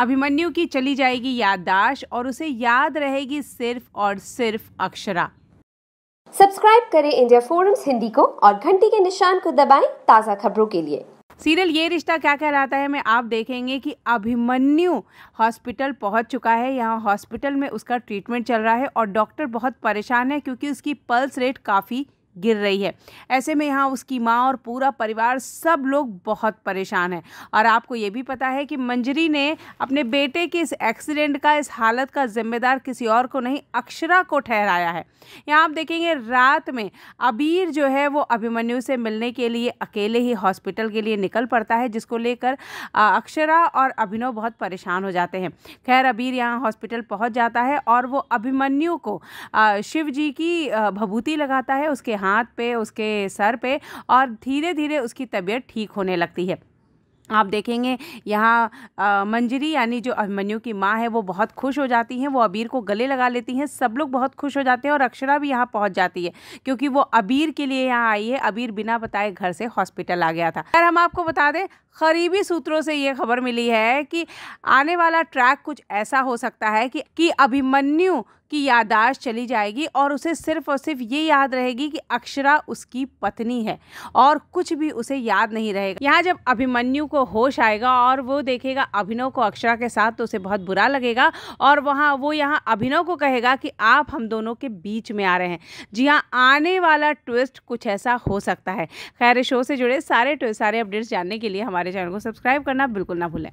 अभिमन्यु की चली जाएगी याददाश्त और उसे याद रहेगी सिर्फ और सिर्फ अक्षरा सब्सक्राइब करें इंडिया फोरम्स हिंदी को और घंटी के निशान को दबाएं ताज़ा खबरों के लिए सीरियल ये रिश्ता क्या कहलाता है मैं आप देखेंगे कि अभिमन्यु हॉस्पिटल पहुंच चुका है यहाँ हॉस्पिटल में उसका ट्रीटमेंट चल रहा है और डॉक्टर बहुत परेशान है क्योंकि उसकी पल्स रेट काफ़ी गिर रही है ऐसे में यहाँ उसकी माँ और पूरा परिवार सब लोग बहुत परेशान हैं और आपको ये भी पता है कि मंजरी ने अपने बेटे के इस एक्सीडेंट का इस हालत का जिम्मेदार किसी और को नहीं अक्षरा को ठहराया है यहाँ आप देखेंगे रात में अबीर जो है वो अभिमन्यु से मिलने के लिए अकेले ही हॉस्पिटल के लिए निकल पड़ता है जिसको लेकर अक्षरा और अभिनव बहुत परेशान हो जाते हैं खैर अबीर यहाँ हॉस्पिटल पहुँच जाता है और वो अभिमन्यु को शिव जी की भभूति लगाता है उसके हाथ पे उसके सर पे और धीरे धीरे उसकी तबीयत ठीक होने लगती है आप देखेंगे यहाँ मंजरी यानी जो अभिमन्यु की माँ है वो बहुत खुश हो जाती हैं वो अबीर को गले लगा लेती हैं सब लोग बहुत खुश हो जाते हैं और अक्षरा भी यहाँ पहुँच जाती है क्योंकि वो अबीर के लिए यहाँ आई है अबीर बिना बताए घर से हॉस्पिटल आ गया था अगर हम आपको बता दें करीबी सूत्रों से ये खबर मिली है कि आने वाला ट्रैक कुछ ऐसा हो सकता है कि कि अभिमन्यु की यादाश्त चली जाएगी और उसे सिर्फ और सिर्फ ये याद रहेगी कि अक्षरा उसकी पत्नी है और कुछ भी उसे याद नहीं रहेगा यहाँ जब अभिमन्यु को होश आएगा और वो देखेगा अभिनव को अक्षरा के साथ तो उसे बहुत बुरा लगेगा और वहाँ वो यहाँ अभिनव को कहेगा कि आप हम दोनों के बीच में आ रहे हैं जी हाँ आने वाला ट्विस्ट कुछ ऐसा हो सकता है खैर शो से जुड़े सारे सारे अपडेट्स जानने के लिए हमारे हमारे चैनल को सब्सक्राइब करना बिल्कुल ना भूलें